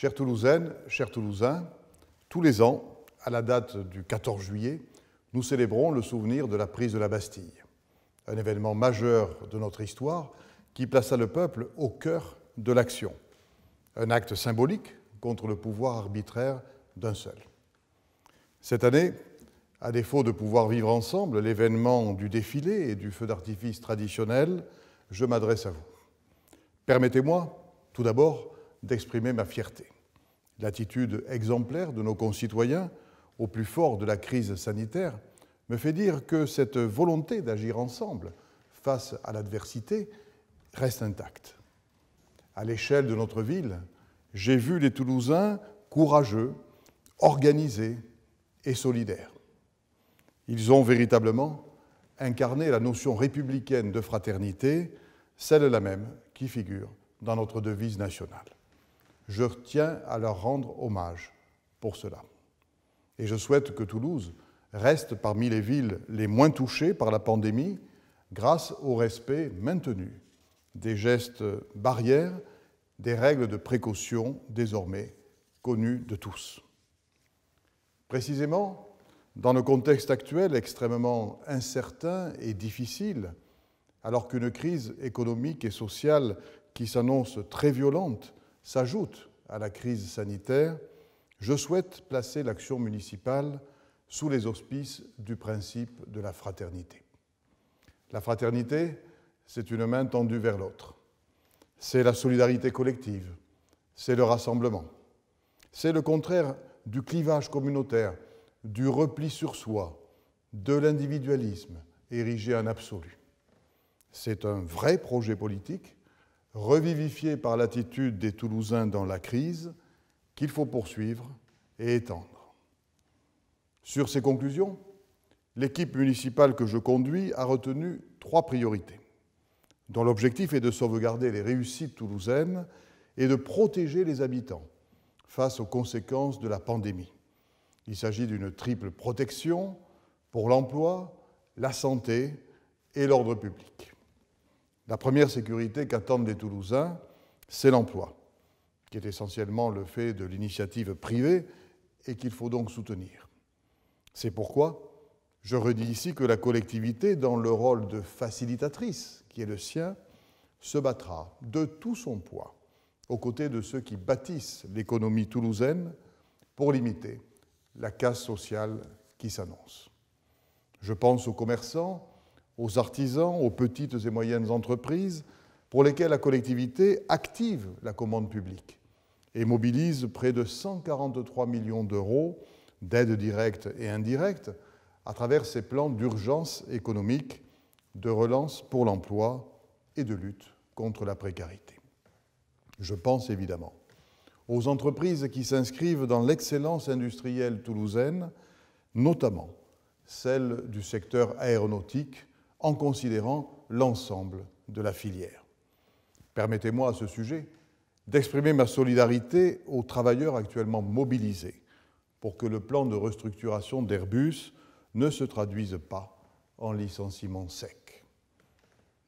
Chères Toulousaines, chers Toulousains, tous les ans, à la date du 14 juillet, nous célébrons le souvenir de la prise de la Bastille, un événement majeur de notre histoire qui plaça le peuple au cœur de l'action, un acte symbolique contre le pouvoir arbitraire d'un seul. Cette année, à défaut de pouvoir vivre ensemble l'événement du défilé et du feu d'artifice traditionnel, je m'adresse à vous. Permettez-moi, tout d'abord, d'exprimer ma fierté. L'attitude exemplaire de nos concitoyens au plus fort de la crise sanitaire me fait dire que cette volonté d'agir ensemble face à l'adversité reste intacte. À l'échelle de notre ville, j'ai vu les Toulousains courageux, organisés et solidaires. Ils ont véritablement incarné la notion républicaine de fraternité, celle-là même qui figure dans notre devise nationale je tiens à leur rendre hommage pour cela. Et je souhaite que Toulouse reste parmi les villes les moins touchées par la pandémie grâce au respect maintenu des gestes barrières, des règles de précaution désormais connues de tous. Précisément, dans le contexte actuel extrêmement incertain et difficile, alors qu'une crise économique et sociale qui s'annonce très violente s'ajoute à la crise sanitaire, je souhaite placer l'action municipale sous les auspices du principe de la fraternité. La fraternité, c'est une main tendue vers l'autre. C'est la solidarité collective, c'est le rassemblement. C'est le contraire du clivage communautaire, du repli sur soi, de l'individualisme érigé en absolu. C'est un vrai projet politique revivifié par l'attitude des Toulousains dans la crise, qu'il faut poursuivre et étendre. Sur ces conclusions, l'équipe municipale que je conduis a retenu trois priorités, dont l'objectif est de sauvegarder les réussites toulousaines et de protéger les habitants face aux conséquences de la pandémie. Il s'agit d'une triple protection pour l'emploi, la santé et l'ordre public. La première sécurité qu'attendent les Toulousains, c'est l'emploi, qui est essentiellement le fait de l'initiative privée et qu'il faut donc soutenir. C'est pourquoi je redis ici que la collectivité, dans le rôle de facilitatrice qui est le sien, se battra de tout son poids aux côtés de ceux qui bâtissent l'économie toulousaine pour limiter la casse sociale qui s'annonce. Je pense aux commerçants, aux artisans, aux petites et moyennes entreprises, pour lesquelles la collectivité active la commande publique et mobilise près de 143 millions d'euros d'aides directes et indirectes à travers ses plans d'urgence économique, de relance pour l'emploi et de lutte contre la précarité. Je pense évidemment aux entreprises qui s'inscrivent dans l'excellence industrielle toulousaine, notamment celles du secteur aéronautique en considérant l'ensemble de la filière. Permettez-moi à ce sujet d'exprimer ma solidarité aux travailleurs actuellement mobilisés pour que le plan de restructuration d'Airbus ne se traduise pas en licenciement sec.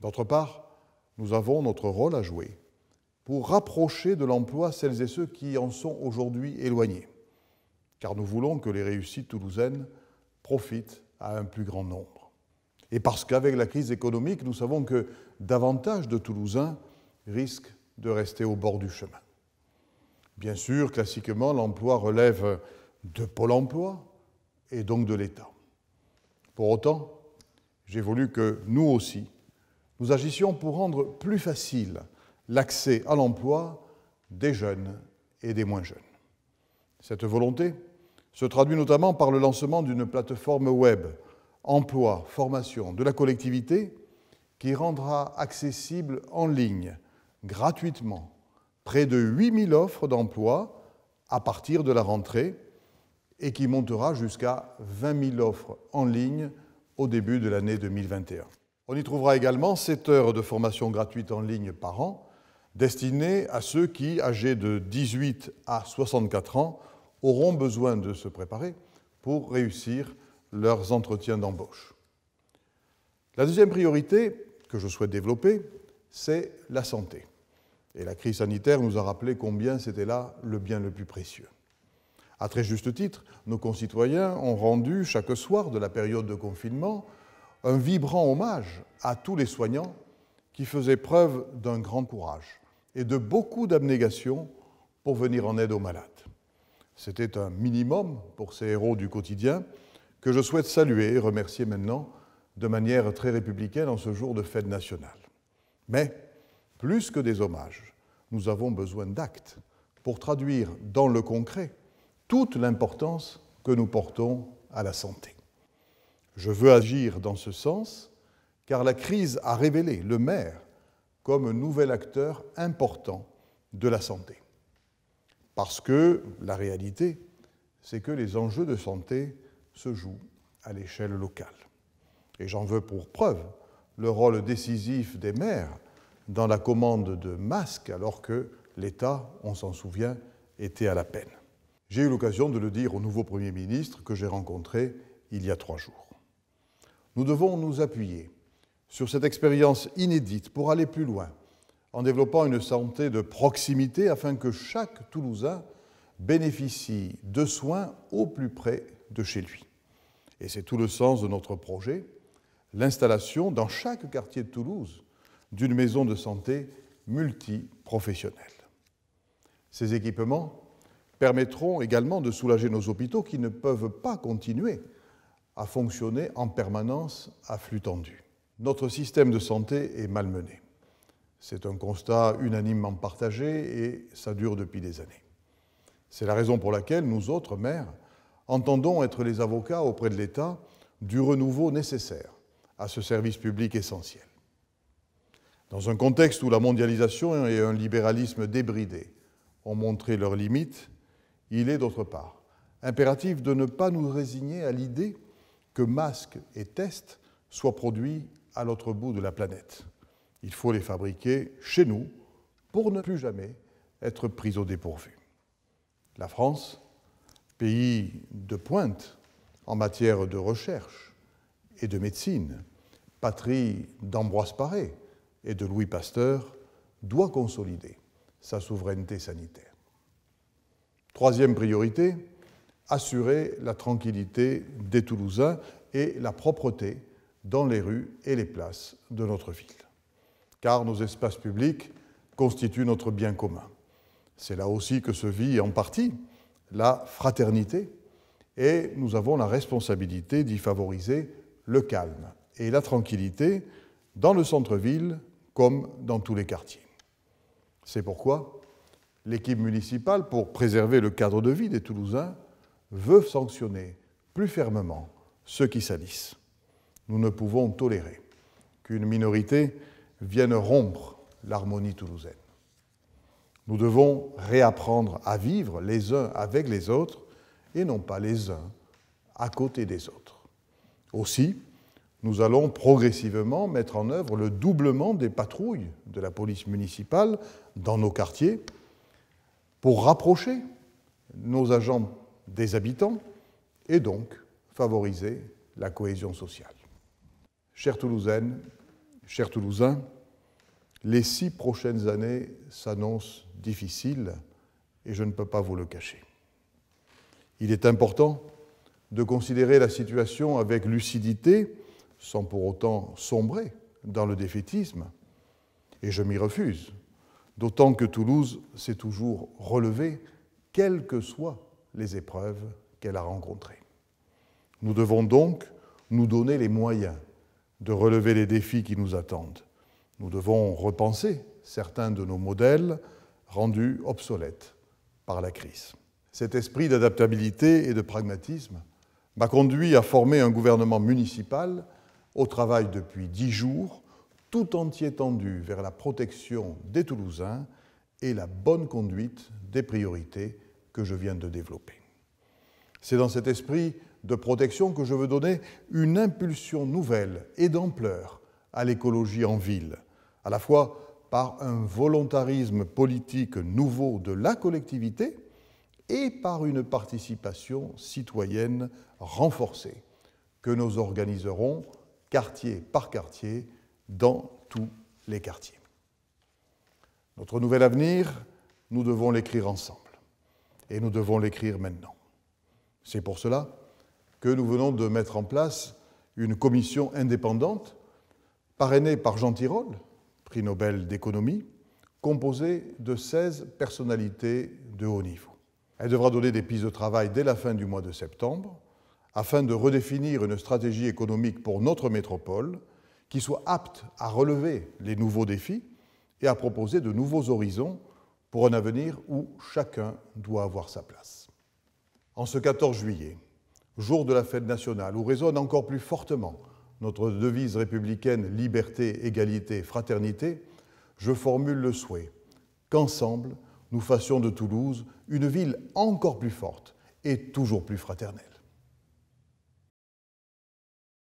D'autre part, nous avons notre rôle à jouer pour rapprocher de l'emploi celles et ceux qui en sont aujourd'hui éloignés, car nous voulons que les réussites toulousaines profitent à un plus grand nombre. Et parce qu'avec la crise économique, nous savons que davantage de Toulousains risquent de rester au bord du chemin. Bien sûr, classiquement, l'emploi relève de Pôle emploi et donc de l'État. Pour autant, j'ai voulu que nous aussi, nous agissions pour rendre plus facile l'accès à l'emploi des jeunes et des moins jeunes. Cette volonté se traduit notamment par le lancement d'une plateforme web emploi, formation de la collectivité qui rendra accessible en ligne, gratuitement, près de 8000 offres d'emploi à partir de la rentrée et qui montera jusqu'à 20 000 offres en ligne au début de l'année 2021. On y trouvera également 7 heures de formation gratuite en ligne par an destinées à ceux qui, âgés de 18 à 64 ans, auront besoin de se préparer pour réussir leurs entretiens d'embauche. La deuxième priorité que je souhaite développer, c'est la santé. Et la crise sanitaire nous a rappelé combien c'était là le bien le plus précieux. À très juste titre, nos concitoyens ont rendu chaque soir de la période de confinement un vibrant hommage à tous les soignants qui faisaient preuve d'un grand courage et de beaucoup d'abnégation pour venir en aide aux malades. C'était un minimum pour ces héros du quotidien que je souhaite saluer et remercier maintenant de manière très républicaine en ce jour de fête nationale. Mais, plus que des hommages, nous avons besoin d'actes pour traduire dans le concret toute l'importance que nous portons à la santé. Je veux agir dans ce sens, car la crise a révélé le maire comme un nouvel acteur important de la santé. Parce que la réalité, c'est que les enjeux de santé se joue à l'échelle locale. Et j'en veux pour preuve le rôle décisif des maires dans la commande de masques alors que l'État, on s'en souvient, était à la peine. J'ai eu l'occasion de le dire au nouveau Premier ministre que j'ai rencontré il y a trois jours. Nous devons nous appuyer sur cette expérience inédite pour aller plus loin, en développant une santé de proximité afin que chaque Toulousain bénéficie de soins au plus près de chez lui et c'est tout le sens de notre projet, l'installation dans chaque quartier de Toulouse d'une maison de santé multiprofessionnelle. Ces équipements permettront également de soulager nos hôpitaux qui ne peuvent pas continuer à fonctionner en permanence à flux tendu. Notre système de santé est malmené. C'est un constat unanimement partagé et ça dure depuis des années. C'est la raison pour laquelle nous autres maires entendons être les avocats auprès de l'État du renouveau nécessaire à ce service public essentiel. Dans un contexte où la mondialisation et un libéralisme débridé ont montré leurs limites, il est d'autre part impératif de ne pas nous résigner à l'idée que masques et tests soient produits à l'autre bout de la planète. Il faut les fabriquer chez nous pour ne plus jamais être pris au dépourvu. La France, pays de pointe en matière de recherche et de médecine, patrie d'Ambroise Paré et de Louis Pasteur, doit consolider sa souveraineté sanitaire. Troisième priorité, assurer la tranquillité des Toulousains et la propreté dans les rues et les places de notre ville. Car nos espaces publics constituent notre bien commun. C'est là aussi que se vit en partie la fraternité et nous avons la responsabilité d'y favoriser le calme et la tranquillité dans le centre-ville comme dans tous les quartiers. C'est pourquoi l'équipe municipale, pour préserver le cadre de vie des Toulousains, veut sanctionner plus fermement ceux qui salissent. Nous ne pouvons tolérer qu'une minorité vienne rompre l'harmonie toulousaine. Nous devons réapprendre à vivre les uns avec les autres et non pas les uns à côté des autres. Aussi, nous allons progressivement mettre en œuvre le doublement des patrouilles de la police municipale dans nos quartiers pour rapprocher nos agents des habitants et donc favoriser la cohésion sociale. Chers Toulousaines, chers Toulousains, les six prochaines années s'annoncent difficile et je ne peux pas vous le cacher. Il est important de considérer la situation avec lucidité, sans pour autant sombrer dans le défaitisme, et je m'y refuse, d'autant que Toulouse s'est toujours relevée, quelles que soient les épreuves qu'elle a rencontrées. Nous devons donc nous donner les moyens de relever les défis qui nous attendent. Nous devons repenser certains de nos modèles, rendu obsolète par la crise. Cet esprit d'adaptabilité et de pragmatisme m'a conduit à former un gouvernement municipal au travail depuis dix jours, tout entier tendu vers la protection des Toulousains et la bonne conduite des priorités que je viens de développer. C'est dans cet esprit de protection que je veux donner une impulsion nouvelle et d'ampleur à l'écologie en ville, à la fois par un volontarisme politique nouveau de la collectivité et par une participation citoyenne renforcée que nous organiserons quartier par quartier dans tous les quartiers. Notre nouvel avenir, nous devons l'écrire ensemble et nous devons l'écrire maintenant. C'est pour cela que nous venons de mettre en place une commission indépendante parrainée par Jean Tirole, prix Nobel d'économie, composée de 16 personnalités de haut niveau. Elle devra donner des pistes de travail dès la fin du mois de septembre afin de redéfinir une stratégie économique pour notre métropole qui soit apte à relever les nouveaux défis et à proposer de nouveaux horizons pour un avenir où chacun doit avoir sa place. En ce 14 juillet, jour de la fête nationale, où résonne encore plus fortement notre devise républicaine liberté, égalité, fraternité, je formule le souhait qu'ensemble, nous fassions de Toulouse une ville encore plus forte et toujours plus fraternelle.